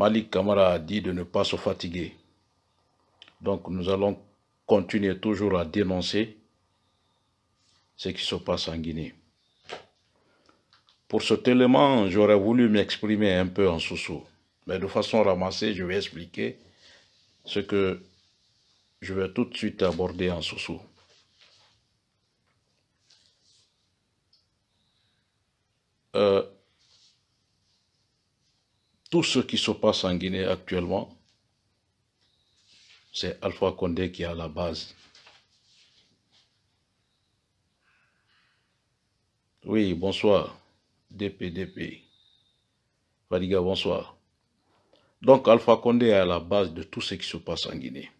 Malik Kamara a dit de ne pas se fatiguer. Donc nous allons continuer toujours à dénoncer ce qui se passe en Guinée. Pour cet élément, j'aurais voulu m'exprimer un peu en sous Mais de façon ramassée, je vais expliquer ce que je vais tout de suite aborder en sous-sous. Euh, tout ce qui se passe en Guinée actuellement, c'est Alpha Condé qui est à la base. Oui, bonsoir, DPDP. Fadiga, bonsoir. Donc Alpha Condé est à la base de tout ce qui se passe en Guinée.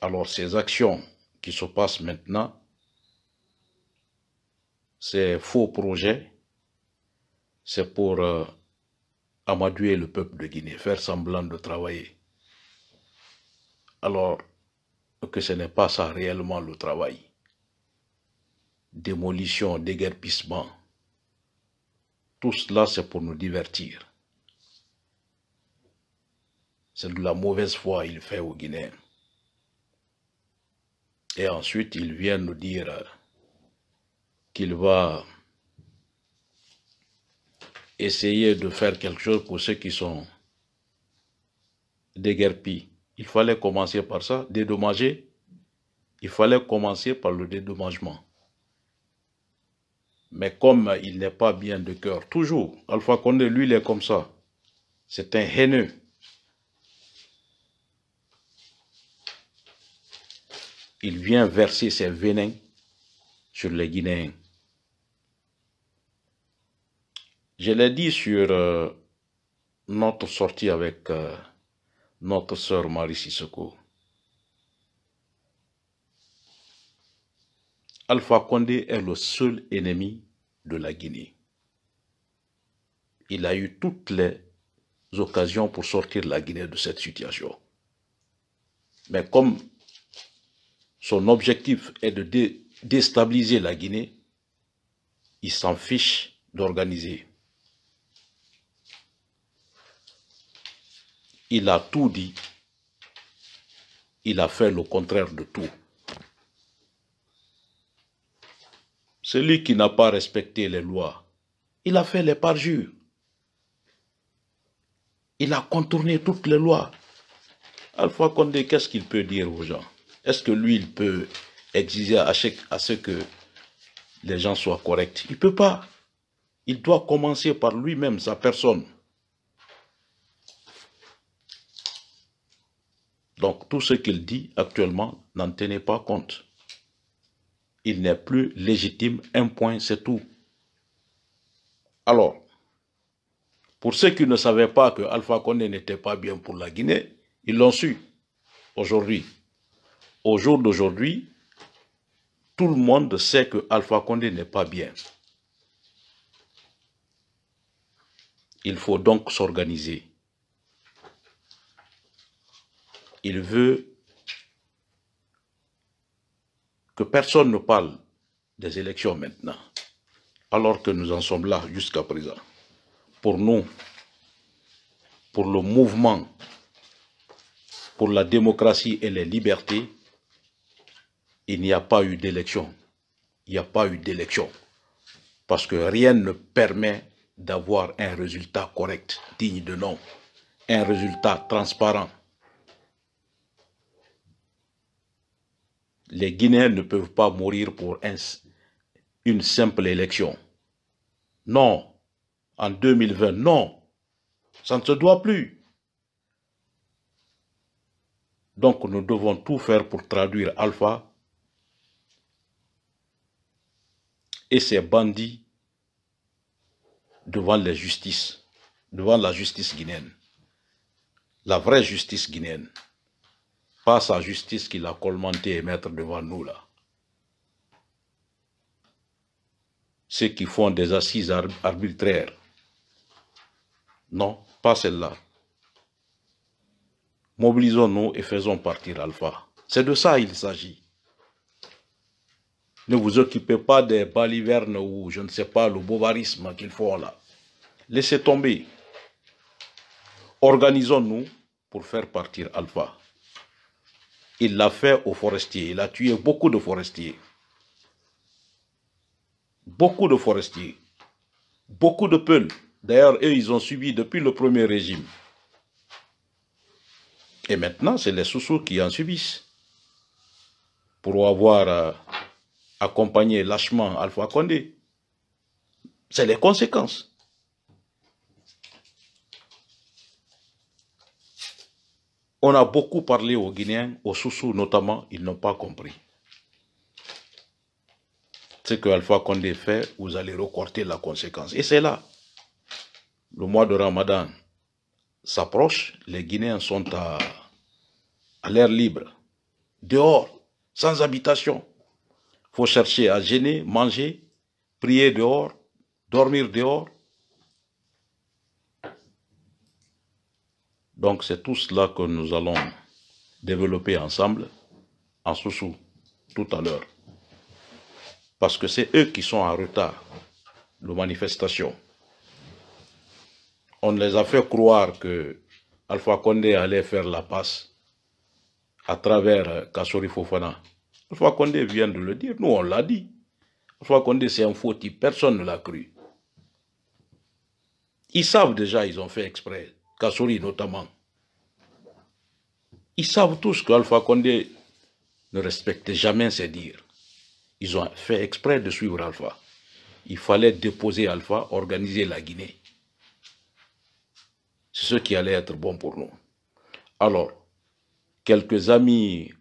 Alors ces actions qui se passent maintenant, ces faux projets, c'est pour euh, amadouer le peuple de Guinée, faire semblant de travailler, alors que ce n'est pas ça réellement le travail. Démolition, déguerpissement, tout cela c'est pour nous divertir. C'est de la mauvaise foi qu'il fait au Guinéens. Et ensuite, il vient nous dire qu'il va essayer de faire quelque chose pour ceux qui sont déguerpis. Il fallait commencer par ça, dédommager. Il fallait commencer par le dédommagement. Mais comme il n'est pas bien de cœur, toujours, Alpha Condé, lui, il est comme ça. C'est un haineux. Il vient verser ses vénins sur les Guinéens. Je l'ai dit sur euh, notre sortie avec euh, notre sœur Marie Sissoko. Alpha Condé est le seul ennemi de la Guinée. Il a eu toutes les occasions pour sortir la Guinée de cette situation. Mais comme son objectif est de déstabiliser la Guinée, il s'en fiche d'organiser Il a tout dit. Il a fait le contraire de tout. Celui qui n'a pas respecté les lois, il a fait les parjures. Il a contourné toutes les lois. Alpha Condé, qu'est-ce qu'il peut dire aux gens Est-ce que lui, il peut exiger à, à ce que les gens soient corrects Il ne peut pas. Il doit commencer par lui-même, sa personne. Donc tout ce qu'il dit actuellement, n'en tenez pas compte. Il n'est plus légitime, un point, c'est tout. Alors, pour ceux qui ne savaient pas que Alpha Condé n'était pas bien pour la Guinée, ils l'ont su aujourd'hui. Au jour d'aujourd'hui, tout le monde sait que Alpha Condé n'est pas bien. Il faut donc s'organiser. il veut que personne ne parle des élections maintenant, alors que nous en sommes là jusqu'à présent. Pour nous, pour le mouvement, pour la démocratie et les libertés, il n'y a pas eu d'élection. Il n'y a pas eu d'élection. Parce que rien ne permet d'avoir un résultat correct, digne de nom, un résultat transparent, les Guinéens ne peuvent pas mourir pour une simple élection. Non. En 2020, non. Ça ne se doit plus. Donc nous devons tout faire pour traduire Alpha et ses bandits devant la justice, devant la justice guinéenne, la vraie justice guinéenne. Pas sa justice qu'il a colmenté et mettre devant nous là. Ceux qui font des assises arbitraires. Non, pas celle-là. Mobilisons-nous et faisons partir Alpha. C'est de ça il s'agit. Ne vous occupez pas des balivernes ou je ne sais pas le bovarisme qu'ils font là. Laissez tomber. Organisons-nous pour faire partir Alpha. Il l'a fait aux forestiers. Il a tué beaucoup de forestiers. Beaucoup de forestiers. Beaucoup de peuls. D'ailleurs, eux, ils ont subi depuis le premier régime. Et maintenant, c'est les sous-sous qui en subissent. Pour avoir euh, accompagné lâchement Alpha Condé. C'est les conséquences. On a beaucoup parlé aux Guinéens, aux Soussous notamment, ils n'ont pas compris. Ce que Alpha Condé fait, vous allez recorter la conséquence. Et c'est là. Le mois de Ramadan s'approche, les Guinéens sont à, à l'air libre, dehors, sans habitation. Il faut chercher à gêner, manger, prier dehors, dormir dehors, Donc c'est tout cela que nous allons développer ensemble en sous-sous, tout à l'heure. Parce que c'est eux qui sont en retard de manifestations. On les a fait croire que Alpha Condé allait faire la passe à travers euh, Kassori Fofana. Alpha Condé vient de le dire, nous on l'a dit. Alpha Condé c'est un faux type, personne ne l'a cru. Ils savent déjà, ils ont fait exprès Kassouli notamment, ils savent tous qu'Alpha Condé ne respectait jamais ses dires. Ils ont fait exprès de suivre Alpha. Il fallait déposer Alpha, organiser la Guinée. C'est ce qui allait être bon pour nous. Alors, quelques amis,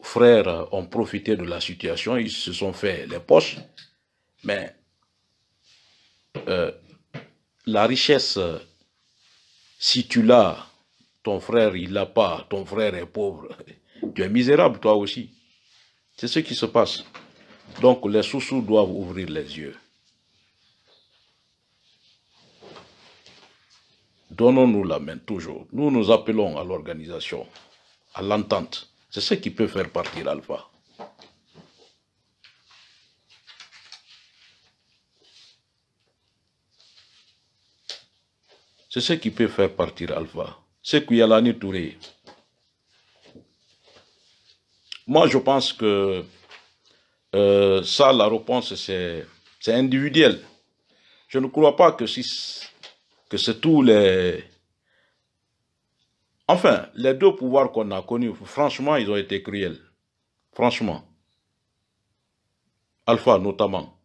frères ont profité de la situation, ils se sont fait les poches, mais euh, la richesse si tu l'as, ton frère, il l'a pas, ton frère est pauvre. Tu es misérable, toi aussi. C'est ce qui se passe. Donc, les sous doivent ouvrir les yeux. Donnons-nous la main toujours. Nous nous appelons à l'organisation, à l'entente. C'est ce qui peut faire partir Alpha. C'est ce qui peut faire partir Alpha. C'est Kouyalani Touré. Moi, je pense que euh, ça, la réponse, c'est individuel. Je ne crois pas que, si, que c'est tous les... Enfin, les deux pouvoirs qu'on a connus, franchement, ils ont été cruels. Franchement. Alpha notamment.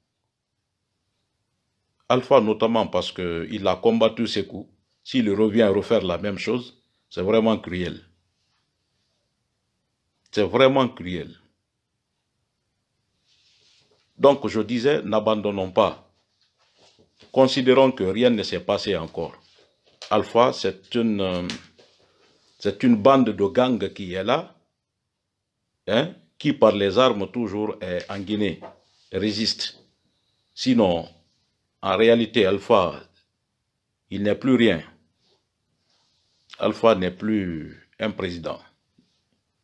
Alpha notamment parce qu'il a combattu ses coups s'il revient refaire la même chose, c'est vraiment cruel. C'est vraiment cruel. Donc je disais, n'abandonnons pas. Considérons que rien ne s'est passé encore. Alpha, c'est une, euh, c'est une bande de gangs qui est là, hein, qui par les armes toujours est en Guinée, résiste. Sinon, en réalité, Alpha, il n'est plus rien. Alpha n'est plus un président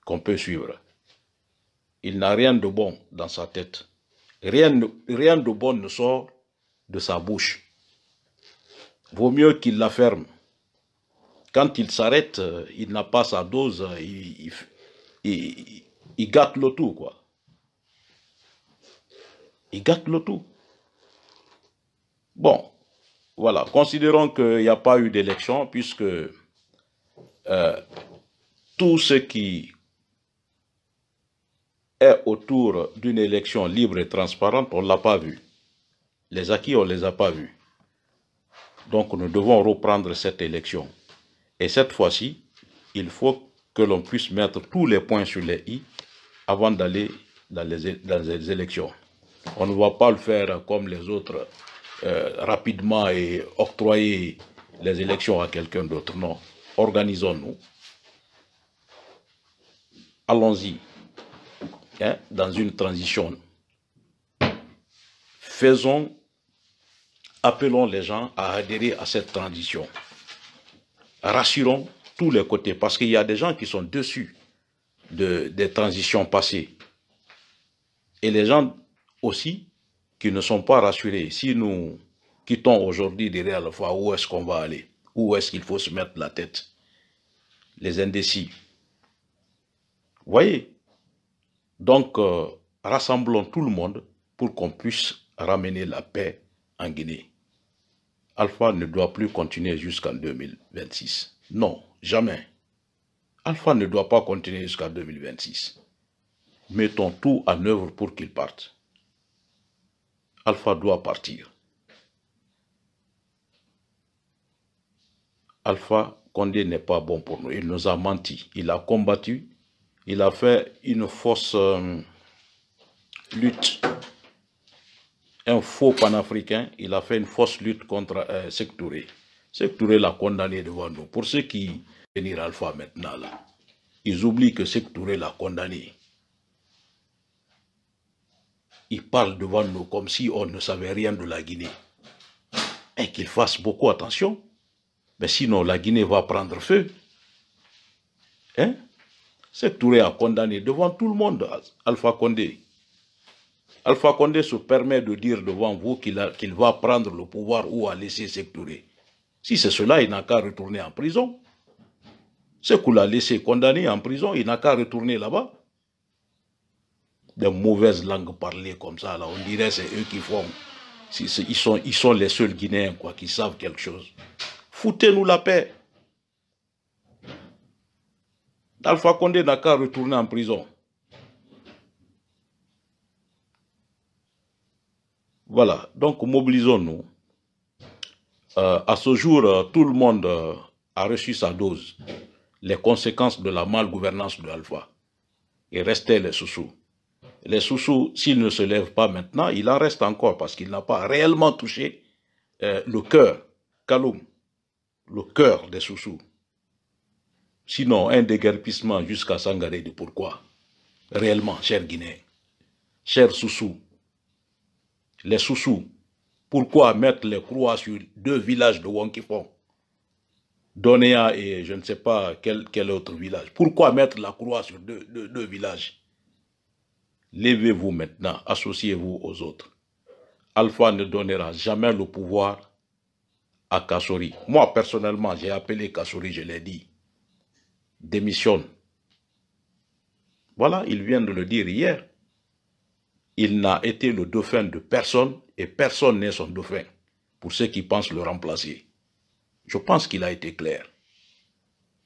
qu'on peut suivre. Il n'a rien de bon dans sa tête. Rien, rien de bon ne sort de sa bouche. Vaut mieux qu'il la ferme. Quand il s'arrête, euh, il n'a pas sa dose, euh, il, il gâte le tout, quoi. Il gâte le tout. Bon, voilà. Considérons qu'il n'y a pas eu d'élection puisque euh, tout ce qui est autour d'une élection libre et transparente, on ne l'a pas vu. Les acquis, on ne les a pas vus. Donc nous devons reprendre cette élection. Et cette fois-ci, il faut que l'on puisse mettre tous les points sur les i avant d'aller dans, les, élections. On ne va pas le faire comme les autres, euh, rapidement et octroyer les élections à quelqu'un d'autre. Non, organisons-nous. Allons-y hein, dans une transition. Faisons, appelons les gens à adhérer à cette transition. Rassurons tous les côtés, parce qu'il y a des gens qui sont dessus de, des transitions passées. Et les gens aussi qui ne sont pas rassurés. Si nous quittons aujourd'hui derrière la fois, où est-ce qu'on va aller où est-ce qu'il faut se mettre la tête Les indécis. Voyez Donc, euh, rassemblons tout le monde pour qu'on puisse ramener la paix en Guinée. Alpha ne doit plus continuer jusqu'en 2026. Non, jamais. Alpha ne doit pas continuer jusqu'en 2026. Mettons tout en œuvre pour qu'il parte. Alpha doit partir. Alpha Condé n'est pas bon pour nous. Il nous a menti. Il a combattu. Il a fait une fausse euh, lutte. Un faux panafricain. Il a fait une fausse lutte contre euh, Sectouré. Sectouré l'a condamné devant nous. Pour ceux qui venir Alpha maintenant, ils oublient que Sectouré l'a condamné. Ils parlent devant nous comme si on ne savait rien de la Guinée. Et qu'il fassent beaucoup attention mais sinon, la Guinée va prendre feu. Hein? C'est Touré à condamné devant tout le monde Alpha Condé. Alpha Condé se permet de dire devant vous qu'il va prendre le pouvoir ou a laissé tourer Si c'est cela, il n'a qu'à retourner en prison. Ce qu'on l'a laissé condamné en prison, il n'a qu'à retourner là-bas. Des mauvaises langues parlées comme ça, là, on dirait c'est eux qui font. Ils sont, ils sont les seuls Guinéens quoi, qui savent quelque chose. Foutez-nous la paix. Alpha Condé n'a qu'à retourner en prison. Voilà, donc mobilisons-nous. Euh, à ce jour, euh, tout le monde euh, a reçu sa dose. Les conséquences de la malgouvernance de Alpha. Il restait les sous Les sous s'ils ne se lèvent pas maintenant, il en reste encore parce qu'il n'a pas réellement touché le cœur. Kaloum le cœur des Soussous. Sinon, un déguerpissement jusqu'à Sangaré de pourquoi Réellement, chers Guinéens, chers Soussous, les Soussous, pourquoi mettre les croix sur deux villages de Wonkifon, Donéa et je ne sais pas quel, autre village. Pourquoi mettre la croix sur deux, deux villages Levez-vous maintenant, associez-vous aux autres. Alpha ne donnera jamais le pouvoir à Kassori. Moi, personnellement, j'ai appelé Kassori, je l'ai dit. Démissionne. Voilà, il vient de le dire hier. Il n'a été le dauphin de personne et personne n'est son dauphin pour ceux qui pensent le remplacer. Je pense qu'il a été clair.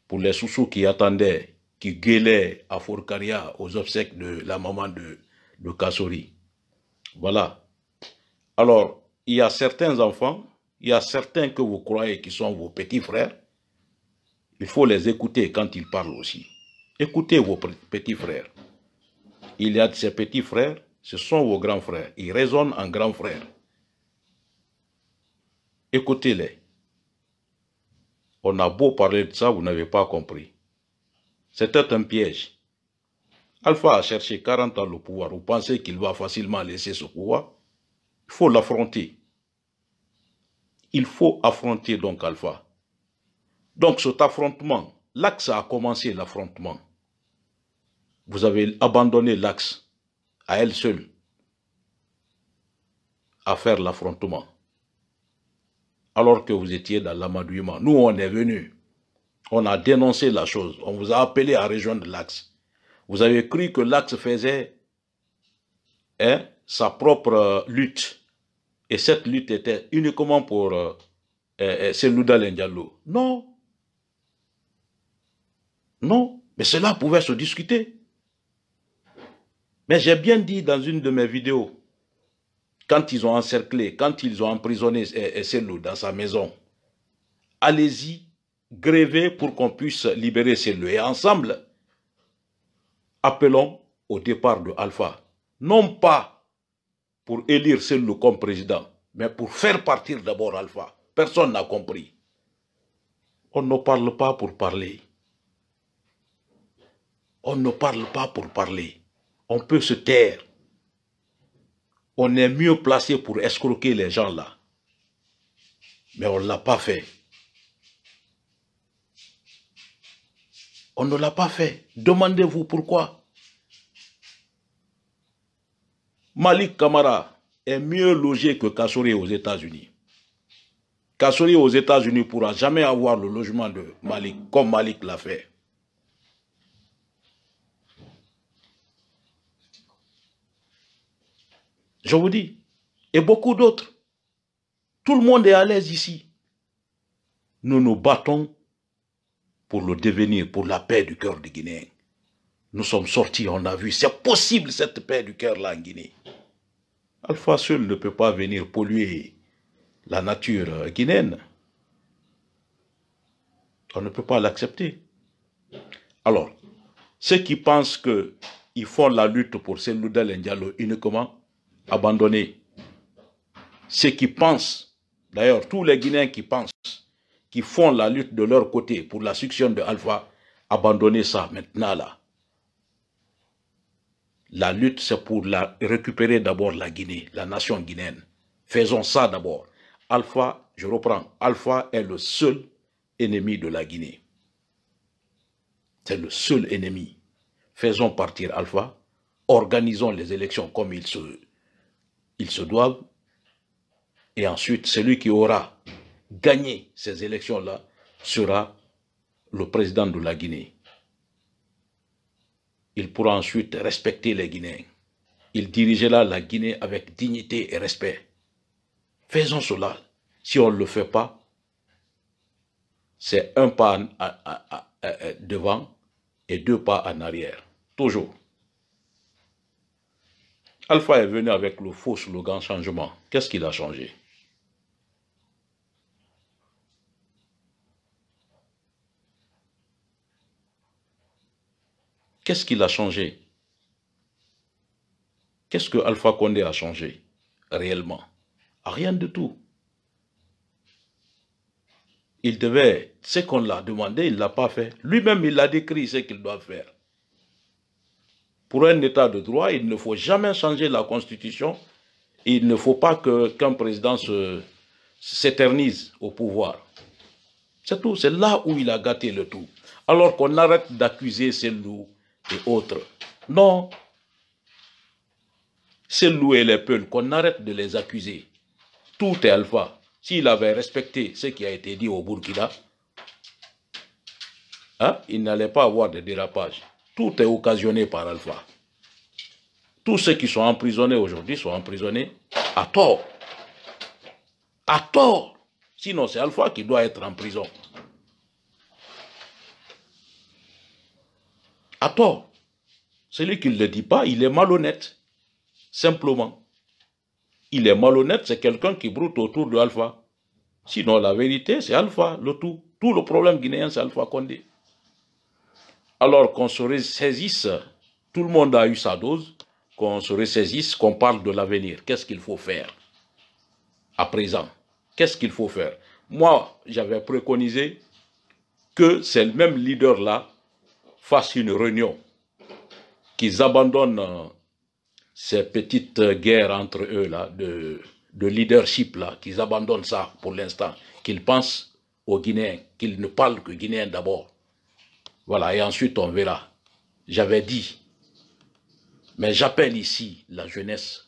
Pour les sous qui attendaient, qui gueulaient à Fourcaria aux obsèques de la maman de, de Kassori. Voilà. Alors, il y a certains enfants il y a certains que vous croyez qui sont vos petits frères. Il faut les écouter quand ils parlent aussi. Écoutez vos petits frères. Il y a de ces petits frères, ce sont vos grands frères. Ils raisonnent en grands frères. Écoutez-les. On a beau parler de ça, vous n'avez pas compris. C'était un piège. Alpha a cherché 40 ans le pouvoir. Vous pensez qu'il va facilement laisser ce pouvoir Il faut l'affronter il faut affronter donc Alpha. Donc cet affrontement, l'axe a commencé l'affrontement. Vous avez abandonné l'axe à elle seule à faire l'affrontement. Alors que vous étiez dans l'amadouillement. Nous, on est venus. On a dénoncé la chose. On vous a appelé à rejoindre l'axe. Vous avez cru que l'axe faisait hein, sa propre euh, lutte et cette lutte était uniquement pour euh, euh, euh Non. Non. Mais cela pouvait se discuter. Mais j'ai bien dit dans une de mes vidéos, quand ils ont encerclé, quand ils ont emprisonné euh, euh, Selou dans sa maison, allez-y, grévez pour qu'on puisse libérer Selou. Et ensemble, appelons au départ de Alpha. Non pas pour élire ce comme président, mais pour faire partir d'abord Alpha. Personne n'a compris. On ne parle pas pour parler. On ne parle pas pour parler. On peut se taire. On est mieux placé pour escroquer les gens là. Mais on ne l'a pas fait. On ne l'a pas fait. Demandez-vous pourquoi. Malik Kamara est mieux logé que Kassori aux États-Unis. Kassori aux États-Unis ne pourra jamais avoir le logement de Malik comme Malik l'a fait. Je vous dis, et beaucoup d'autres. Tout le monde est à l'aise ici. Nous nous battons pour le devenir, pour la paix du cœur des Guinéens. Nous sommes sortis, on a vu, c'est possible cette paix du cœur là en Guinée. Alpha seul ne peut pas venir polluer la nature guinéenne. On ne peut pas l'accepter. Alors, ceux qui pensent qu'ils font la lutte pour Seloudel Ndiallo uniquement, abandonner. Ceux qui pensent, d'ailleurs tous les Guinéens qui pensent, qui font la lutte de leur côté pour la succion de Alpha, abandonnez ça maintenant là. La lutte, c'est pour la, récupérer d'abord la Guinée, la nation guinéenne. Faisons ça d'abord. Alpha, je reprends, Alpha est le seul ennemi de la Guinée. C'est le seul ennemi. Faisons partir Alpha, organisons les élections comme se, ils se doivent, et ensuite celui qui aura gagné ces élections-là sera le président de la Guinée. Il pourra ensuite respecter les Guinéens. Il dirigera la Guinée avec dignité et respect. Faisons cela. Si on ne le fait pas, c'est un pas devant et deux pas en arrière. Toujours. Alpha est venu avec le faux slogan changement. Qu'est-ce qu'il a changé Qu'est-ce qu'il a changé Qu'est-ce que Alpha Condé a changé réellement ah, Rien de tout. Il devait, ce qu'on l'a demandé, il ne l'a pas fait. Lui-même, il a décrit ce qu'il doit faire. Pour un état de droit, il ne faut jamais changer la constitution. Il ne faut pas qu'un président s'éternise au pouvoir. C'est tout, c'est là où il a gâté le tout. Alors qu'on arrête d'accuser ces loups autre autres. Non. C'est louer les peuples qu'on arrête de les accuser. Tout est alpha. S'il avait respecté ce qui a été dit au Burkina, hein, il n'allait pas avoir de dérapage. Tout est occasionné par alpha. Tous ceux qui sont emprisonnés aujourd'hui sont emprisonnés à tort. À tort. Sinon, c'est Alpha qui doit être en prison. à tort. Celui qui ne le dit pas, il est malhonnête. Simplement. Il est malhonnête, c'est quelqu'un qui broute autour de Alpha. Sinon, la vérité, c'est Alpha, le tout. Tout le problème guinéen, c'est Alpha Condé. Alors qu'on se ressaisisse, tout le monde a eu sa dose, qu'on se ressaisisse, qu'on parle de l'avenir. Qu'est-ce qu'il faut faire à présent Qu'est-ce qu'il faut faire Moi, j'avais préconisé que c'est le même leader là fassent une réunion, qu'ils abandonnent euh, ces petites guerres entre eux là, de, de leadership là, qu'ils abandonnent ça pour l'instant, qu'ils pensent aux Guinéens, qu'ils ne parlent que Guinéens d'abord. Voilà, et ensuite on verra. J'avais dit, mais j'appelle ici la jeunesse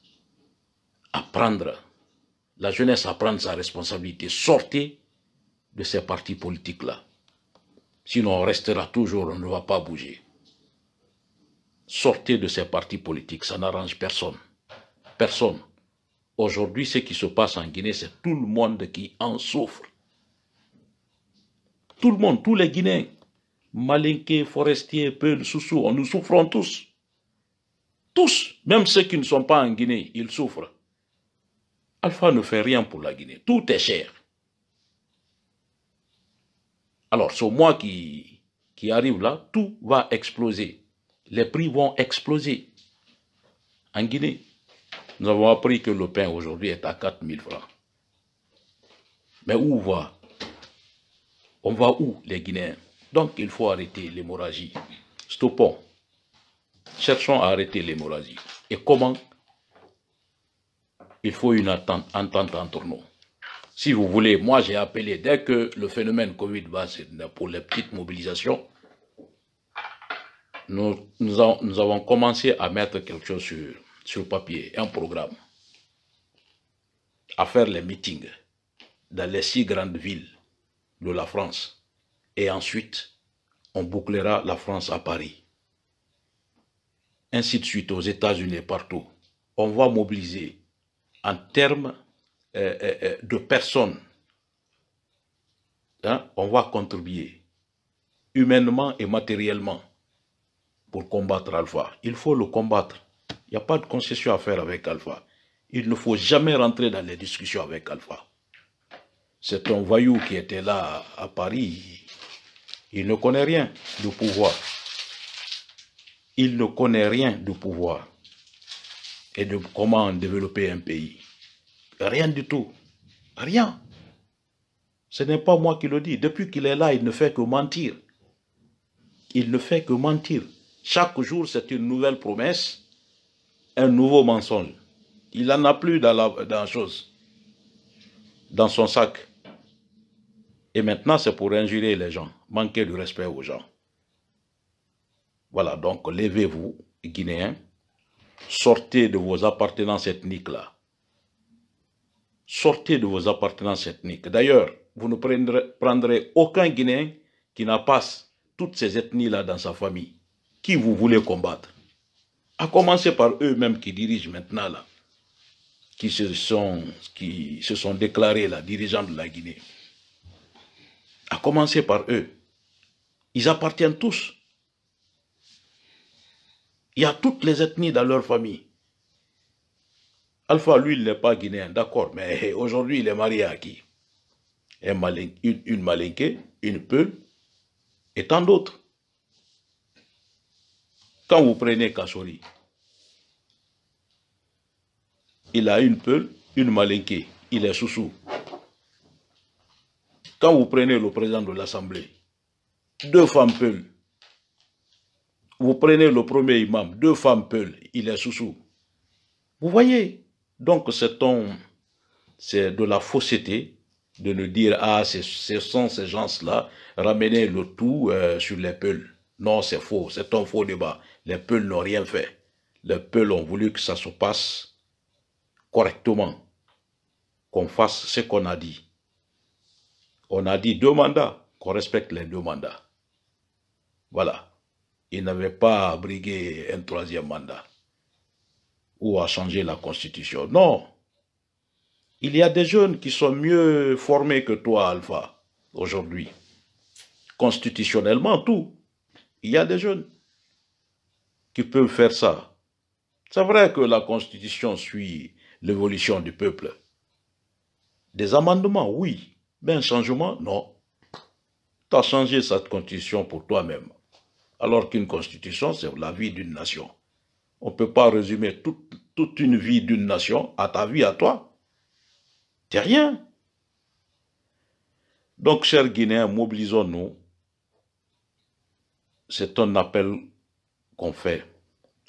à prendre, la jeunesse à prendre sa responsabilité. Sortez de ces partis politiques-là. Sinon, on restera toujours, on ne va pas bouger. Sortez de ces partis politiques, ça n'arrange personne. Personne. Aujourd'hui, ce qui se passe en Guinée, c'est tout le monde qui en souffre. Tout le monde, tous les Guinéens, Malinqués, Forestiers, Peul, Soussou, nous souffrons tous. Tous, même ceux qui ne sont pas en Guinée, ils souffrent. Alpha ne fait rien pour la Guinée. Tout est cher. Alors, ce mois qui, qui arrive là, tout va exploser. Les prix vont exploser. En Guinée, nous avons appris que le pain aujourd'hui est à 4000 francs. Mais où va On va où, les Guinéens Donc, il faut arrêter l'hémorragie. Stoppons. Cherchons à arrêter l'hémorragie. Et comment Il faut une entente entre nous si vous voulez, moi j'ai appelé dès que le phénomène Covid va pour les petites mobilisations, nous, avons commencé à mettre quelque chose sur, sur papier, un programme, à faire les meetings dans les six grandes villes de la France. Et ensuite, on bouclera la France à Paris. Ainsi de suite aux États-Unis et partout. On va mobiliser en termes euh, euh, euh, de personnes, hein, on va contribuer humainement et matériellement pour combattre Alpha. Il faut le combattre. Il n'y a pas de concession à faire avec Alpha. Il ne faut jamais rentrer dans les discussions avec Alpha. C'est un voyou qui était là à Paris. Il ne connaît rien du pouvoir. Il ne connaît rien du pouvoir et de comment développer un pays. Rien du tout. Rien. Ce n'est pas moi qui le dis. Depuis qu'il est là, il ne fait que mentir. Il ne fait que mentir. Chaque jour, c'est une nouvelle promesse, un nouveau mensonge. Il n'en a plus dans la, chose, dans son sac. Et maintenant, c'est pour injurer les gens, manquer du respect aux gens. Voilà, donc levez-vous, Guinéens, sortez de vos appartenances ethniques-là. Sortez de vos appartenances ethniques. D'ailleurs, vous ne prendrez, aucun Guinéen qui n'a pas toutes ces ethnies-là dans sa famille. Qui vous voulez combattre À commencer par eux-mêmes qui dirigent maintenant qui se sont, qui se sont déclarés dirigeants de la Guinée. À commencer par eux. Ils appartiennent tous. Il y a toutes les ethnies dans leur famille. Alpha, lui, il n'est pas guinéen, d'accord, mais aujourd'hui, il est marié à qui Une, malinquée, une peule, et tant d'autres. Quand vous prenez Kassori, il a une peule, une malinquée, il est sous-sous. Quand vous prenez le président de l'Assemblée, deux femmes peules. Vous prenez le premier imam, deux femmes peules, il est sous-sous. Vous voyez donc c'est c'est de la fausseté de nous dire ah ce, sont ces gens-là, ramener le tout euh, sur les peuls. Non, c'est faux, c'est un faux débat. Les peuls n'ont rien fait. Les peuls ont voulu que ça se passe correctement, qu'on fasse ce qu'on a dit. On a dit deux mandats, qu'on respecte les deux mandats. Voilà. Ils n'avaient pas brigué un troisième mandat ou à changer la constitution. Non. Il y a des jeunes qui sont mieux formés que toi, Alpha, aujourd'hui. Constitutionnellement, tout. Il y a des jeunes qui peuvent faire ça. C'est vrai que la Constitution suit l'évolution du peuple. Des amendements, oui. Mais un changement, non. Tu as changé cette Constitution pour toi-même. Alors qu'une Constitution, c'est la vie d'une nation. On ne peut pas résumer toute, une vie d'une nation à ta vie, à toi. n'es rien. Donc, chers Guinéens, mobilisons-nous. C'est un appel qu'on fait.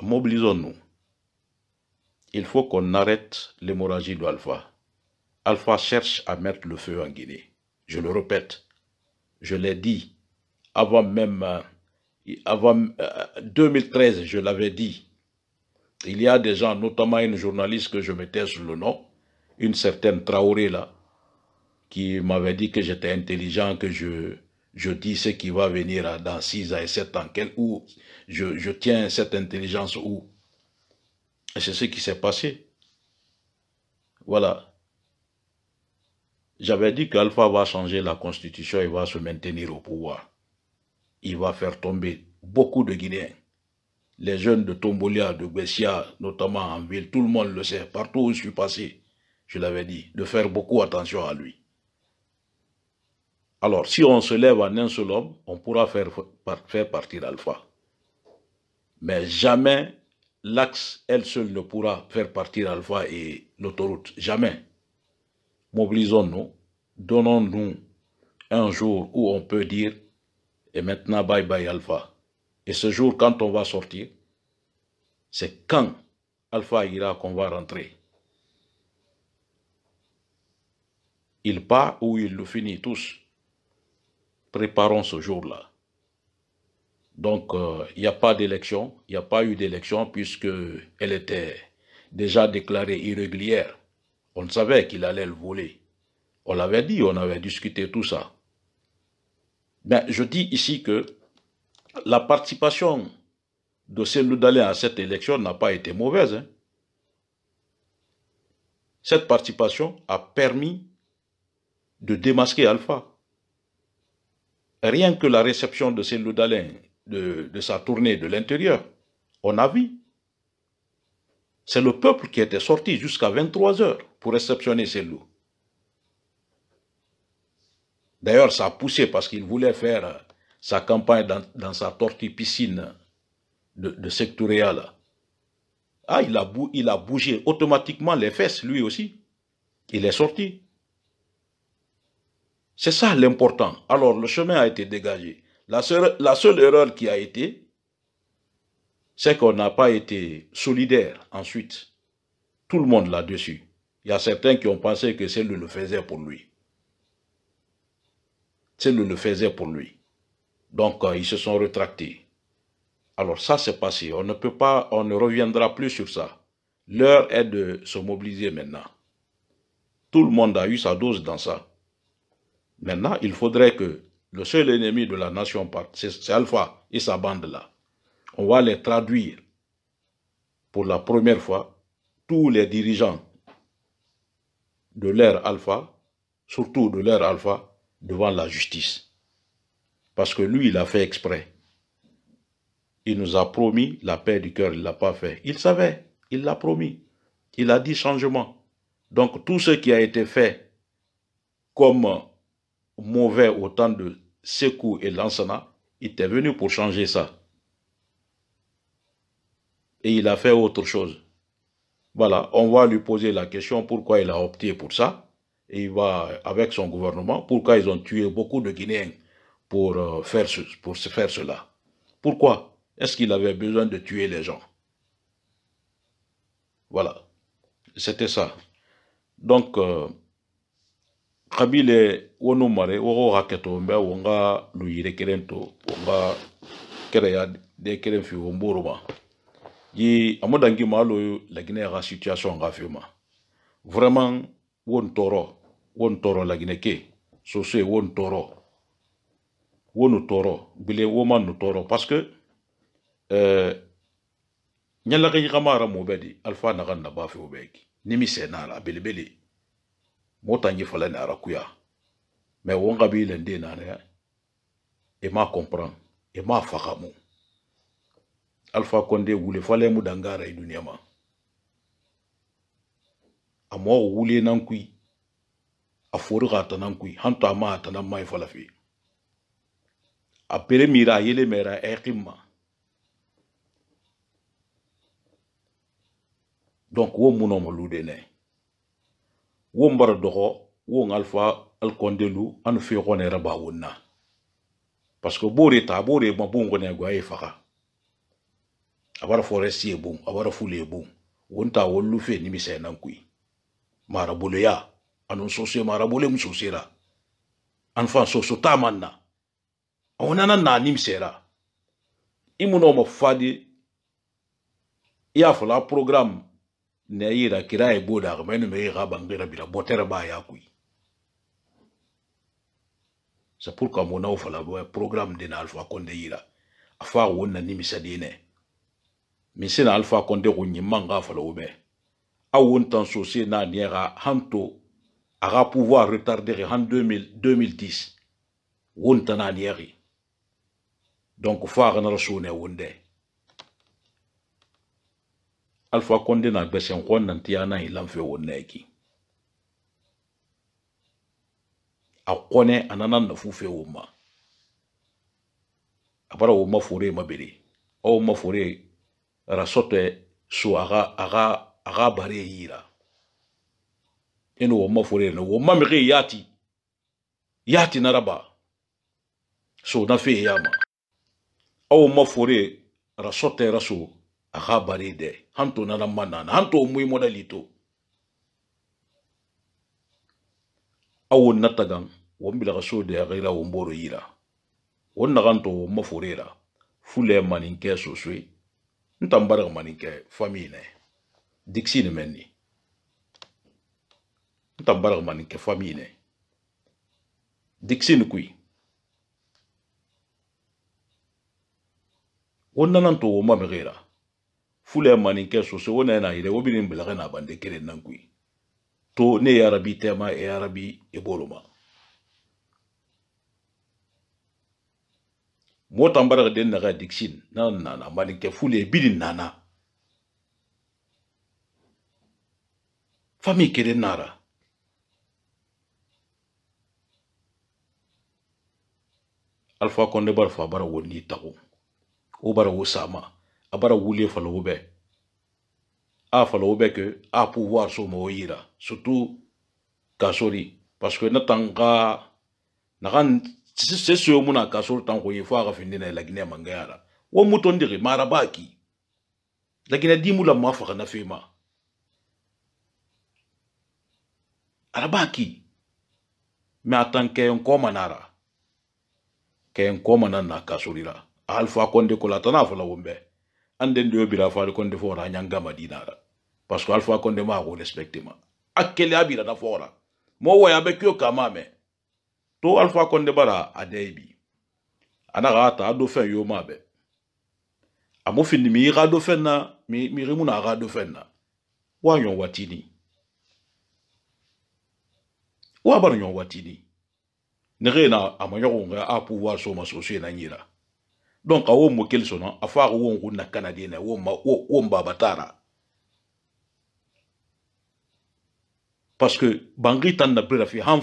Mobilisons-nous. Il faut qu'on arrête l'hémorragie l'alpha. Alpha cherche à mettre le feu en Guinée. Je le répète, je l'ai dit avant même, euh, avant 2013, euh, je l'avais dit il y a des gens, notamment une journaliste que je mettais sous le nom, une certaine Traoré là, qui m'avait dit que j'étais intelligent, que je, je dis ce qui va venir dans 6 à 7 ans, où je, je tiens cette intelligence où. Et c'est ce qui s'est passé. Voilà. J'avais dit qu'Alpha va changer la constitution et va se maintenir au pouvoir. Il va faire tomber beaucoup de Guinéens les jeunes de Tombolia, de Bessia, notamment en ville, tout le monde le sait, partout où je suis passé, je l'avais dit, de faire beaucoup attention à lui. Alors, si on se lève en un seul homme, on pourra faire, faire partir Alpha. Mais jamais l'axe, elle seule, ne pourra faire partir Alpha et l'autoroute. Jamais. Mobilisons-nous, donnons-nous un jour où on peut dire, et maintenant, bye bye Alpha. Et ce jour, quand on va sortir, c'est quand Alpha ira qu'on va rentrer. Il part ou il le finit tous. Préparons ce jour-là. Donc, il euh, n'y a pas d'élection, il n'y a pas eu d'élection puisque elle était déjà déclarée irrégulière. On savait qu'il allait le voler. On l'avait dit, on avait discuté tout ça. Mais je dis ici que la participation de Selou à cette élection n'a pas été mauvaise. Hein. Cette participation a permis de démasquer Alpha. Rien que la réception de Selou de, de sa tournée de l'intérieur, on a vu. C'est le peuple qui était sorti jusqu'à 23 heures pour réceptionner ces loups. D'ailleurs, ça a poussé parce qu'il voulait faire sa campagne dans, sa tortue piscine de, de Ah, il a, il a bougé automatiquement les fesses, lui aussi. Il est sorti. C'est ça l'important. Alors, le chemin a été dégagé. La seule, erreur qui a été, c'est qu'on n'a pas été solidaire ensuite. Tout le monde là-dessus. Il y a certains qui ont pensé que c'est le faisait pour lui. C'est le faisait pour lui. Donc, euh, ils se sont retractés. Alors, ça, s'est passé. On ne peut pas, on ne reviendra plus sur ça. L'heure est de se mobiliser maintenant. Tout le monde a eu sa dose dans ça. Maintenant, il faudrait que le seul ennemi de la nation, c'est Alpha et sa bande-là. On va les traduire. Pour la première fois, tous les dirigeants de l'ère Alpha, surtout de l'ère Alpha, devant la justice. Parce que lui, il a fait exprès. Il nous a promis la paix du cœur, il ne l'a pas fait. Il savait, il l'a promis. Il a dit changement. Donc tout ce qui a été fait comme mauvais au temps de Sekou et Lansana, il était venu pour changer ça. Et il a fait autre chose. Voilà, on va lui poser la question pourquoi il a opté pour ça. Et il va, avec son gouvernement, pourquoi ils ont tué beaucoup de Guinéens pour, euh, faire, pour se faire cela. Pourquoi est-ce qu'il avait besoin de tuer les gens Voilà, c'était ça. Donc, euh, kabile wonu mare Raketo, mbe wonga luyire keren on wonga kere de keren fi yi amodangi la situation grave. vraiment won toro won toro on so on won toro wo no tɔɔrɔ gbele wo ma no tɔɔrɔ parce que eh, ɲalaka ɲagama ara mo bɛ di alfa naga na bafe wo bɛki ni mi sɛna ara belebele mo ta ɲe fala ni ara kuya mais wo nga bi lende na ara e ma comprendre e ma fahamu alfa konde wule fale mu dangara i ma a wule nan kui a fori ka ta nan kui han to a ma ta nan ma i fala fe Apele mira yele mera e kima. Donk wou mounon moun loudene. Wou mbara doho, wou nga alfa al konde lou an fe kone raba wou na. Paske bore ta bore mba bon kone gwa e faka. Abara foresye bon, abara fule bon. Wou nta wou lou fe nimi senan koui. Mara bole ya, anon sosye mara bole msosye ra. Anfan sosye ta man na. onana nanim sera imuna omo fadi ya program ne yira kira e boda ga menu me ga bangira bila botere ba ya kui sa pourquoi mona o bo program de na alfa konde yira afa wonna ni misadine misina alfa konde ko nyimanga fala ube awon tan sosie na niera hanto aga pouvoir retarder en 2000, 2010 won tan anieri donc fagana ra sune wunde alfa konde na gbesen kon nanti yana ilanfe wunne ki a kone anana nafu fe wuma a bara wuma fore mabiri o wuma fore rasote su aga aga aga bare yira eno wuma fore no wuma mege yati yati naraba so na fe yama aw ma fore raso te bare de hanto nana manana hanto muy modalito aw natagan wombila raso de agila womboro yira wonna ganto ma forera fule maninke soswe ntambara maninke famine dixine menni ntambara maninke famine dixine kui ونانا تو ما مغيرا فولا مانين كاسو سو وانا انا هيدا بلغنا باندي كيرين نانكوي تو ني عربي تيما اي عربي اي بولوما موتا مبارغ دين نغا ديكسين نانا نانا مانين كفولي بيدين نانا فامي كيرين نارا الفا كوندي بارفا بارا وني تاقو bara wo sama a bara wuli falo bɛ a falo bɛ ke a pouvoir so mo yira surtout kasori parce que na tanga na kan se se mo na kasori tango ye fa ga finde na lagine mangara wo mutondiri marabaki lakini dimu la mwafaka na fema arabaki me atan ke en komanara ke en komanan na kasurira hal konde ko latana fo wumbe anden do bira fa konde fo nyanga madina ra parce que hal konde ma ko respecte ma akele abira da fo mo wo ya be kamame to hal konde bara adebi ana ga ta do fe yo ma be amo fini mi ga do fe mi mi rimu na ga do fe wa nyon watini wa bar nyon watini ne re amanyo nga apu wa so masosie na nyira donc awo mo keli sono afa ko won ko na Canadien parce que bangri tan na han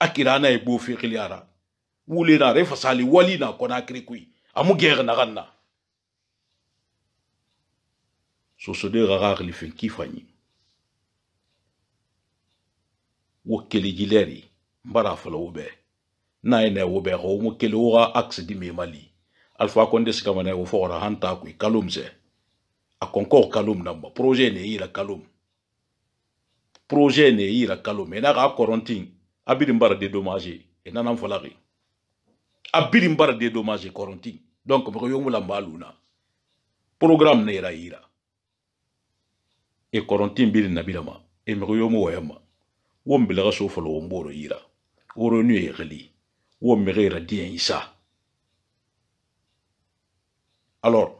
akira na e bo fi khiliara wule na wali na konakri cui, kui amu guerre na ganna so so de li fin kifany. wo na ene wo bego o mokele o ga aksidi memali alfa konde sikamana wo fogora hanta ku kalum se a konkor kalum namba projet ne yira e kalum projet ne yira e kalum ena ga korontin abiri mbara de dommage ena nan folari abiri mbara de dommage korontin donc mo yo mula mbaluna programme ne yira yira e korontin e biri nabila ma e mo yo mo wayama wo mbele ga so folo wo mboro yira woro ni e geli wo megeira dien isa alors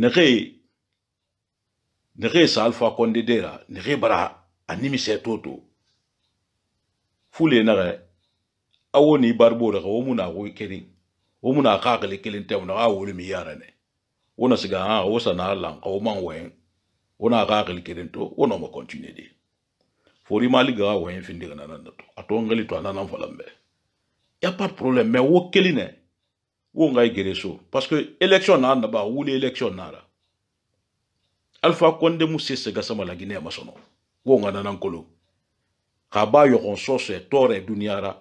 nege nege sa alfa konde dera nege bara animi se toto fule nage awo ni barbo daga wo muna ko kiri wo muna kakale kilin tem na awo mi yara ne wona siga ha wo sana lan ko man wen wona kakale kilin to wona mo continue de fori maliga wa yin findi kana nan to ato ngali to anan falan be ya pas de problème mais wo keline wo ngai gereso parce que élection na na ba wuli élection na ra alpha konde mu sese ga sama la guinée masono wo ngana nan kolo ka ba yo kon so se tore duniara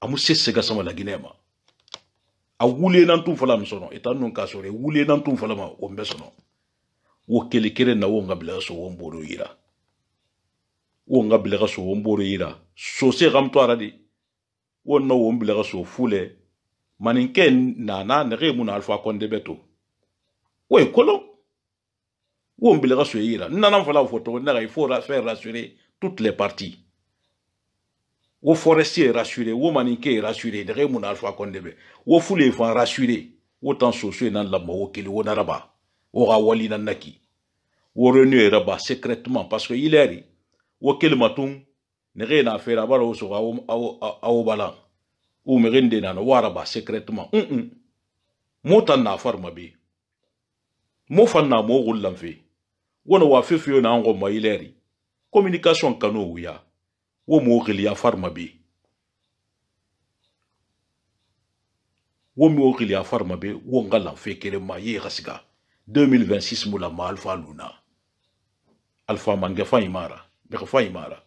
amu sese ga sama la guinée ma a wuli nan tun fala masono itan nun ka sore wuli nan tun fala ma o mbesono wo kelikere na wo ngabla so wo mboro yira won ga bilaga so won boro yira so se gam to ara di won no so fule nana na ne re alfa konde beto we kolo won bilaga so yira nana fala photo na ga faut e faire rassurer toutes les parties wo forestier e rassuré wo maninke rassuré de mun alfa konde be wo fule e fa rassuré wo tan so so nan lamba wo kili wo naraba wo ga wali naki wo renu raba secrètement parce que il est wo kelma tun nege na fera abara wo soga awo bala u mege nde nana wara ba secrètement un un mo tan na farma be mo fan na mo gullan fe wona wa fefe yo na an gomma ileri communication kano wuya wo mo giliya farma be wo mi wo giliya farma be wo ngalan fe kere ma ye gasiga 2026 mula ma alfa luna alfa mangefa imara mɛkɛfɔ a imara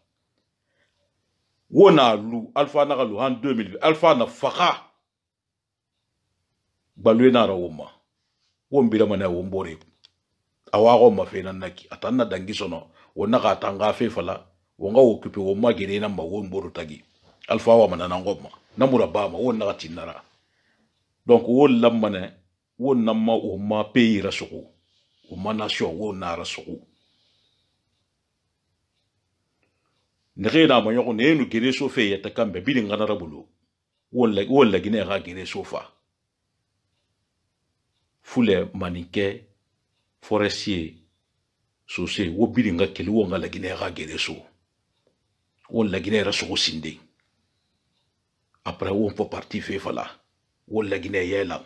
wo lu alfa na ka han 2000 alfa na faka gbalue na ra wo ma wo mbira mana awa go mafena naki atanna dangi sono wo tanga fe fala wo okupe wo gere na ma wo tagi alfa wa mana ngoma na muraba ma wo na tinara donc wo lamane wo ma o ma pays rasuku o ma nation wo na nege da ma yoko nenu gere sofe ya takambe bidi ngana rabulu wala gine ga gere sofa fule manike forestier sose wo bidi nga keli wo nga lagine ga gere so wo lagine ra sogo sinde après wo po parti fe fala wo lagine yelam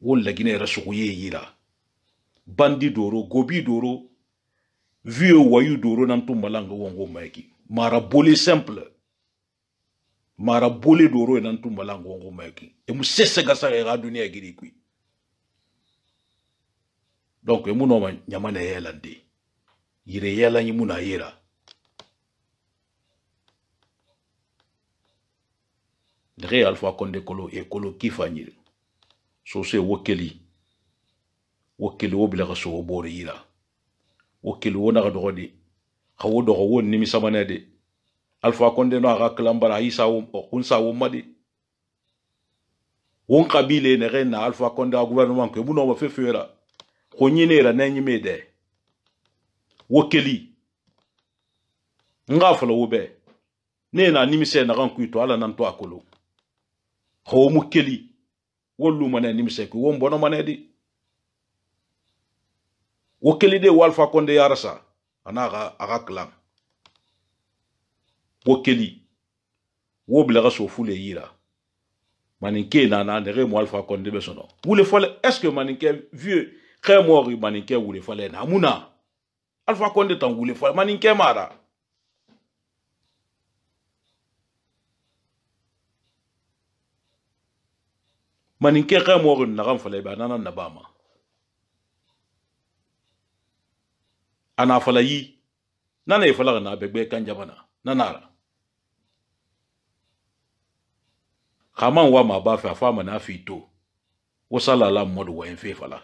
wo lagine ra sogo ye bandi doro gobi doro viyo wayu doro nan tu malanga wongo maiki mara boli simple mara boli doro nan tu wongo maiki e mu sese gasa e ga dunia gidi kui donc e mu no ma nyama na yela ndi yire yela nyi mu na yira dege alfa konde kolo e kolo kifa so se wokeli wokeli wo bila ka so yira wakili wona wo naga dogo de ka wo dogo wo nimisamana de alfa konde no aga kilanbara a yisa kun wo ma de wo n kabile na alfa konde a gouvernement ke bunoma fefera ko ñinera na ñime de wakili kili nga fala wo be ne na nimise nagan kui to ala nan to a kolo ka wo mu keli wo lumana nimise kui wo n o kelen de walfa konde yarasa ana ka a ka kilan o keli wo bila ka sofu le yira maninke nana nege mo alfa konde be sono wule fale est-ce que maninke vieux kɛ mori maninke wule fale na muna alfa konde tan wule fale maninke mara maninke kɛ mori nagan fale ba nana nabama ana fala yi nana ye fala kana begbe kan nanara kaman wa ma ba fa fa mana fi to wasala la modu wa fe fala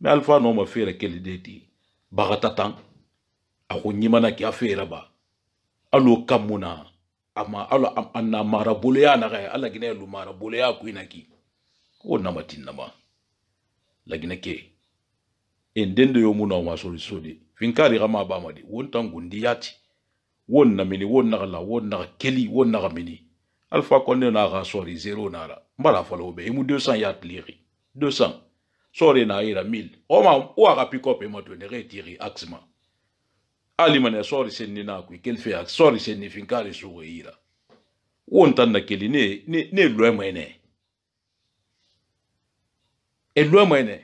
me alfa no ma fere kele deti bagata tan ako nyimana ki afera ba alo kamuna ama alo anna marabuleya na ga ala gine lu marabuleya ku inaki wona matinna ma lagina ke E en dende yo moun anwa sori so de. Finkari rama abama de. Wotan gondi yati. Wot nan meni, wot nan la, wot nan keli, wot nan meni. Alfa konnen anwa sori zero nan la. Mara falo oube. E mou 200 yat li ri. 200. Sori nan ira 1000. Oman, ou a rapi kopi e mato ne re ti ri aksman. Ali manen sori sen nenakwe, kelfe aksman. Sori sen ne finkari sori ira. Wotan nan keli ne, ne lwen mwenen. E lwen mwenen.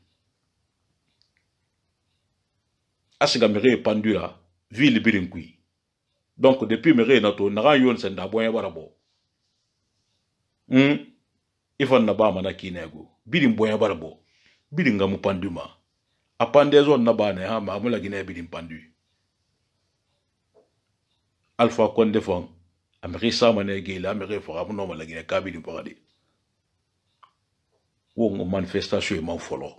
Asi gwa mire pandu la, vil biling kwi. Donk depi mire nato, naran yon sen da bwenye barabo. M, hmm? ifan naba manakine go. Biling bwenye barabo. Biling gwa mou pandu ma. A pande zon naba ane hama, mou la gine biling pandu. Al fwa kon defan, amire sa manen geyle, amire fwa, mou la gine kabili barade. Ou manifestasyon e manfolo.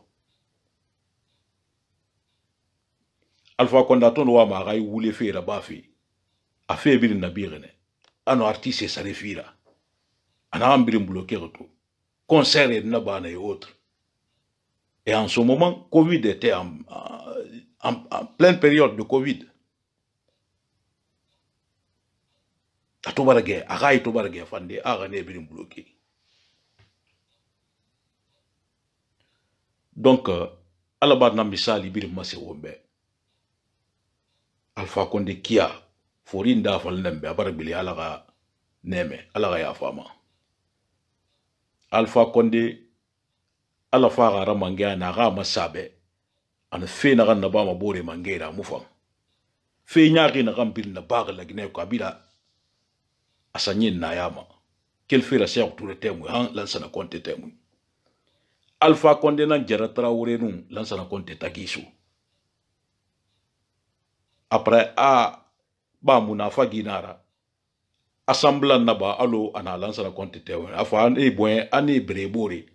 alpha konda ton wa ma gai wule fera bafi a fe bi na rene ano artiste sare fira ana ambiri bloqué retour concert et na et autres et en ce moment covid était en, en, en pleine période de covid a atobarage agai tobarage fande a ne bi bloqué donc à euh, alaba na misali bir mase wombe alfa konde kiya forin da fal nembe abar bili ala ga neme ala ga ya fama alfa konde ala fa ga ra mangi na ga masabe an fe na ga na ba ma bore mangi ra mufa fe nya ga na ga bil na ba ga lagne ko abira asanyin na yama kel fira se ko tule temu han lan sana konte temu alfa konde na jara tarawore nun lan sana konte takisu après a ah, ba munafa ginara assemblan na ba alo ana lansara konti tewe afa an e boin an e brebore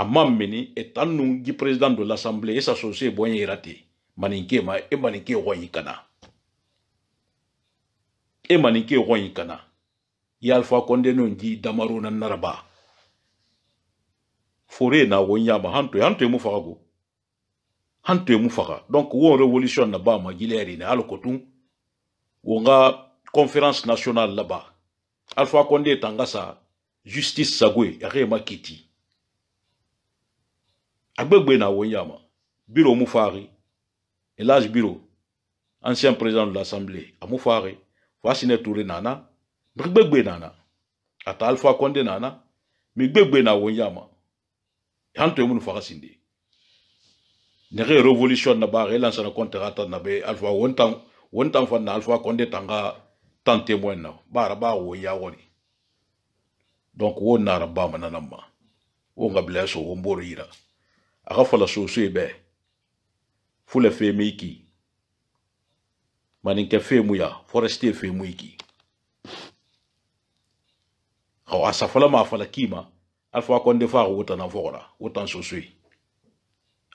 amma mini e tannu gi president de l'assemblée e s'associer boin e raté maninke ma e maninke hoyi kana e maninke hoyi kana ya alfa konde non gi damaru nan naraba fore na wonya ma hanto hanto mu fago han to donc wo revolution na ba ma gileri ne al wo nga conférence nationale là-bas Alfa konde tanga sa justice sagwe yare makiti agbegbe na woyama, biro mu Elaj biro ancien président de l'assemblée a fari fasine touré nana gbegbe nana ata alfa konde nana mi gbegbe na woyama, nyama han sindi. Nere revolution na ba relance na contrat na be alpha wontan wontan Fana na alpha konde tanga tant témoin na wo ya donc wo na rabba manana ma wo ngabla so wo mboro so so e fule femiki manin maninke femu ya forestier fe muiki asa asafala ma fala kima alpha konde fa wotana fora wotan so so e.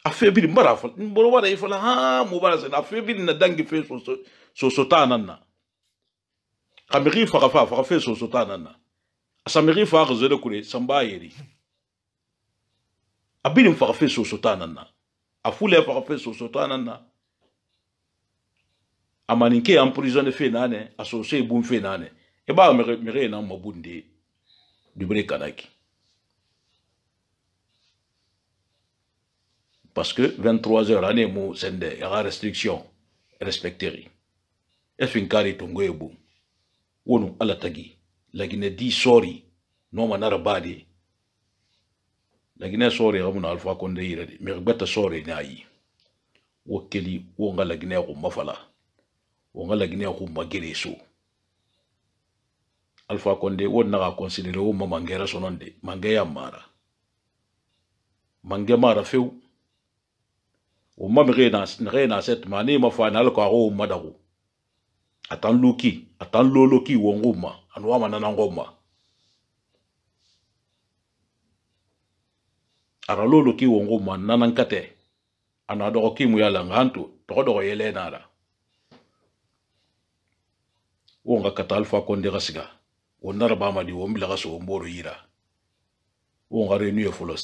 affaiblir mbara fana mboro wara yi ha mu sana affaiblir na dangi fe so so so ta nan kamiri fa fa fa fe so so ta nan asamiri fa ga zede samba yeri abin fa fe so so ta nan afule fa fe so so ta nan na amaninke emprisonné fe nane associé e bun fe nane e ba mere mere e na mabunde dubre kanaki parce que 23 heures ane mu sende aura restriction respecteri e fin kari tongo ebu wonu ala tagi lagine di sori noma nara bade lagine sori yaka alfa konde yire de meri gbeta sori nayi Wokeli wonga la wo lagine ko mafala wonga nga lagine ko magere alfa konde wo naga considere wo ma mangera sononde mangeya mara mange mara few o ma mi rena rena set ma ni ma fa na ko ro ma da ko atan luki atan loloki wo ngoma an wa mana ngoma ara loloki wo ngoma nanan kate ana do ki mu yala ngantu to do yele na da wo nga kata alfa ko ndira siga wo nara ba ma di wo mbila ga so mboro yira wo nga re ni e folos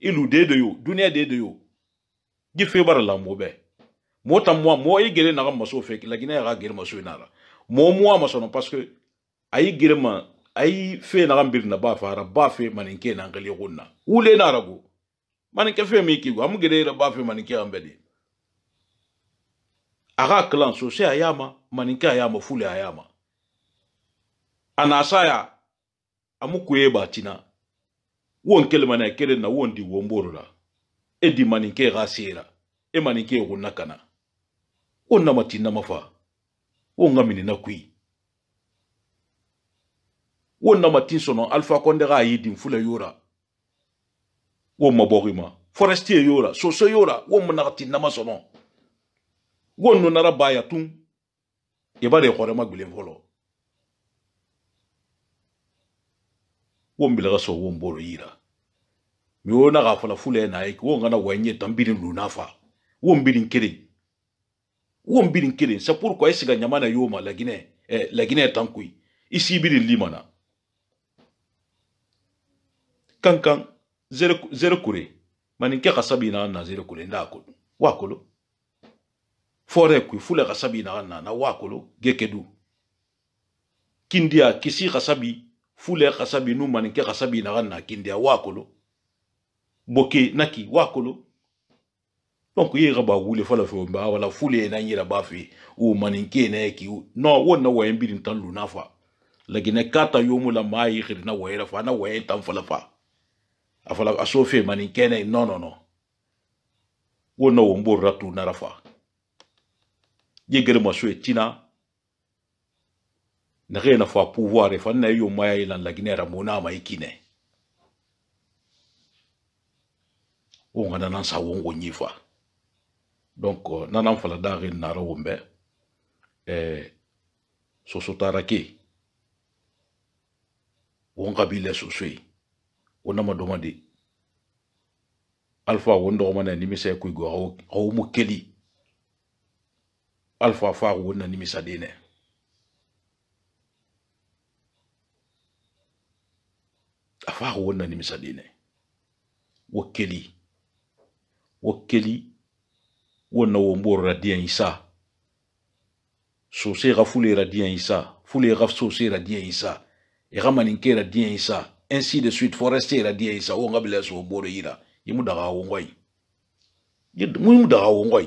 ilu dedeyo duniya dedeyo gi febara la mobe mo mo mo e gele na ga maso fe la gina gele maso na la mo mo ma sono parce que ay gele ma ay fe na ga na ba fara ba fe manin na ngali gunna ule na rago manin fe mi ki go am gele ba fe manin ke aga klan so se ayama manin ayama fule ayama anasaya amukueba tina wonkelemana kelen na wondi womboro la e di maninke ga sera e, e, e maninke go e nakana o nama ti nama fa wo nga mini na kui wo nama tin sono alpha konde ga yi din fula yora wo mabogima forestier yora soso yora wo mna ti nama sono wo nunara baya tun e ba de gore magbelen folo wo wombila ka so wombolo yira wo na ga fola fule na ai e wo ngana wa wanye tambili lunafa wo mbili nkere wo mbili nkere c'est pourquoi isiga nyamana yoma lagine eh, lagine tankui isi e isibili e limana kankan zero zero kure manin ke khasabi na na zero kure nda ko wa ko lo fore ku fule khasabi na na wa na wakolo gekedu kindia kisi khasabi fule kasabi nu maninke kasabi na ganna kindia wakolo boke naki wakolo donc ye ga wule fala fo mba wala fule na nyira ba fi u maninke na ki no wonna wa mbiri tan lu nafa kata yomu la mai khiri na wa fa na wa tan fala fa afala asofe maninke na no no no wonna wo mbor ratu na rafa ye gere maso etina na ge na fa pouvoir e na yo maya ilan la gine ra mona ma ikine o ngana nan sa wongo nyifa donc euh, nanan fala da ge na ra wombe eh soso tara ke won kabila sosoi ona madoma de alfa won dɔgɔma na nimisa ye go awo mu keli alfa fa won na nimisa dine Affaire wonna a misadine na Wakeli, wonna wo mbor radien dia isa so se ga radien isa fule ga so isa e ke radien isa ainsi de suite forestier radien isa wo nga so mbo ira yimu daga wo ngoi yimu daga wo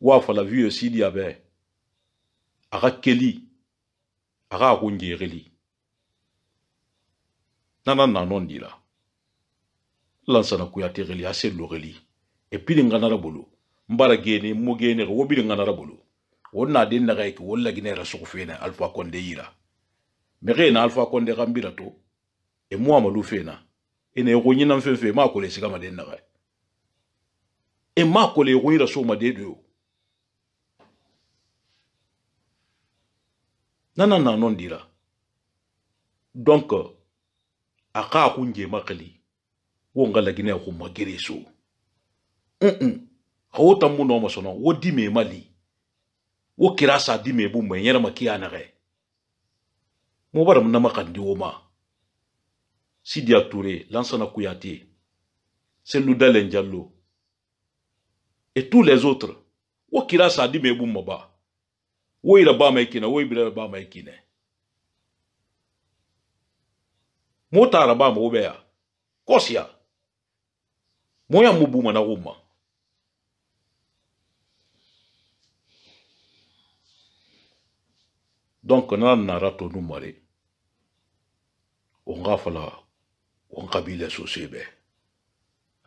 wa falavio sidi abe aga keli aga ko njegeli nana nanon dira lansana kuyate geli ase logeli e pili nganara bolo mbara gene mo gene ko bi nganara bolo wonna den na kay wala gine ra suku fena alfa konde yira me gena alfa konde gambira to e mo amalu fena ene ko e nyina mfefe e ma ko le sigama den na kay e ma ko le ko e yira so ma de do Non non non non dira donc à ka makali, njema kali la nga ou ku magere hum, son sono wo me mali wo Kirasa di me bu me ma kiya na ge mo bara na makandi wo ma sidia touré lansana kouyaté selou dalen diallo et tous les autres wo Kirasa di me bu ma Wo ile ba mai kina, wo ile ba mai kina. Mota ra ba mo be ya. Kosia. Moya mubuma na uma. donc n'a nara to nu mare o fala o nga bile sose be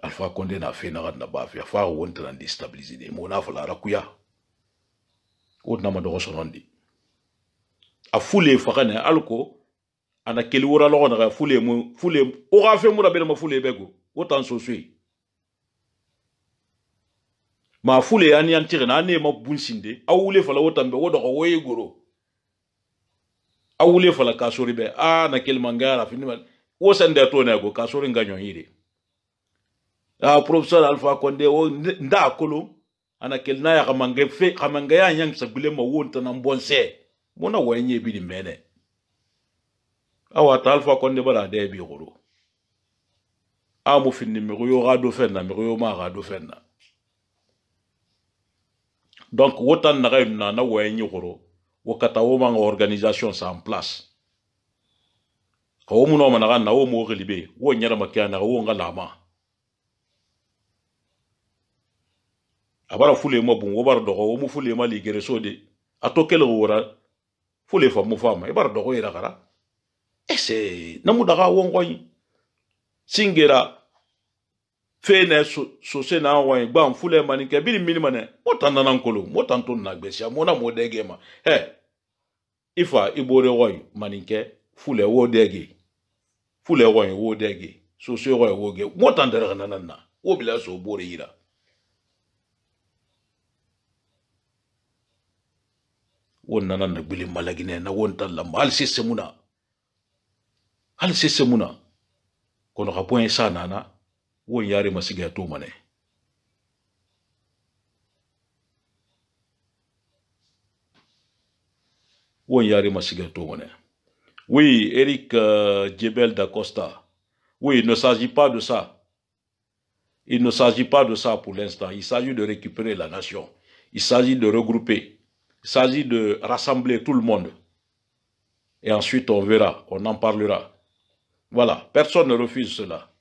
alfa konde na fe na na ba fe fa won tan destabiliser mo na fala rakuya wotna ma dogo sonondi a fule fagane alko ana keli wura logo naga fule mu fule oga fe mura bena ma fule bego wotan so sui ma fule ani an tigina ani ma bunsinde a wule fala wotan be wodogo woye goro a wule fala kasori be a na keli mangara finima wo sande to na go kasori nganyo hire a professeur alpha konde wo nda kolo ana kelna ya kamange fe kamange ya nyang sagule ma wonta na mbonse mona wenye e bi di mene awa talfa konde bala de bi goro amu finni mi yo ga do fenna mi yo ma ga do fenna donc wotan na ga na na wenye goro wakata wo manga organisation sa en place ka wo muno mana ga na wo mo gelibe wo nyara makya wo nga abara fule bun bungo bar dogo mu fule ma ligere sode ato kele wora fule fa mu fa ma ibar e dogo ira e gara ese namu daga wongo yi singera fe na so se na won gba fule ma ni ke bi mini ma mo tan na nkolo mo tan na gbesia mo na mo dege ma he ifa e ibore woy maninke fule wo dege fule woy wo dege so se woy wo ge mo tan na na na wo bila so bore ira won nana na gbili malaginɛ na won na hali se ka bɔn sa nana won yare masigi ya to won yare masigi oui eric euh, Djebel jebel da costa oui il ne s'agit pas de ça Il ne s'agit pas de ça pour l'instant. Il s'agit de récupérer la nation. Il s'agit de regrouper. Il s'agit de rassembler tout le monde. Et ensuite, on verra, on en parlera. Voilà, personne ne refuse cela.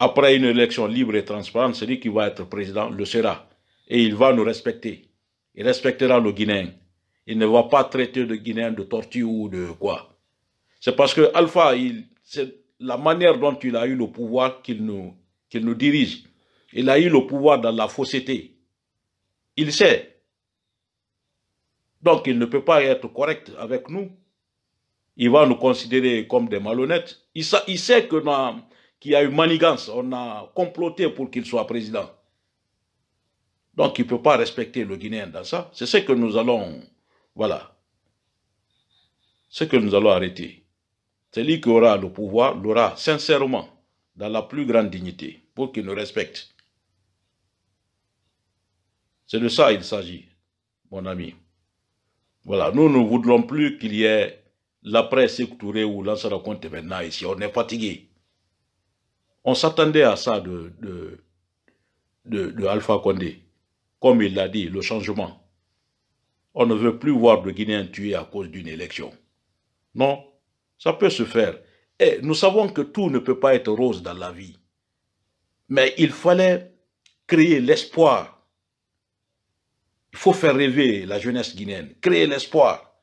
Après une élection libre et transparente, celui qui va être président le sera. Et il va nous respecter. Il respectera nos Guinéens. Il ne va pas traiter de Guinéens de tortue ou de quoi. C'est parce que Alpha, c'est la manière dont il a eu le pouvoir qu'il nous, qu'il nous dirige. Il a eu le pouvoir dans la fausseté. Il sait donc il ne peut pas être correct avec nous. Il va nous considérer comme des malhonnêtes. Il, il sait qu'il y a eu manigance, on a comploté pour qu'il soit président. Donc il ne peut pas respecter le Guinéen dans ça. C'est ce que nous allons, voilà, ce que nous allons arrêter. Celui qui aura le pouvoir l'aura sincèrement, dans la plus grande dignité, pour qu'il nous respecte. C'est de ça il s'agit, mon ami. Voilà, nous ne voudrons plus qu'il y ait la presse écouturée ou l'on se raconte maintenant ici. On est fatigué. On s'attendait à ça de, de, Alpha Condé. Comme il l'a dit, le changement. On ne veut plus voir de Guinéens tué à cause d'une élection. Non, ça peut se faire. Et nous savons que tout ne peut pas être rose dans la vie. Mais il fallait créer l'espoir il faut faire rêver la jeunesse guinéenne, créer l'espoir,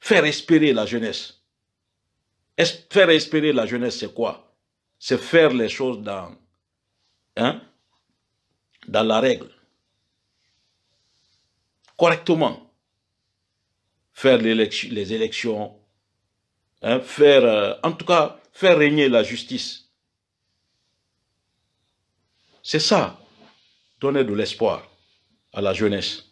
faire espérer la jeunesse. faire espérer la jeunesse, c'est quoi C'est faire les choses dans, hein, dans la règle, correctement. Faire les élections, hein, faire, euh, en tout cas, faire régner la justice. C'est ça, donner de l'espoir à la jeunesse.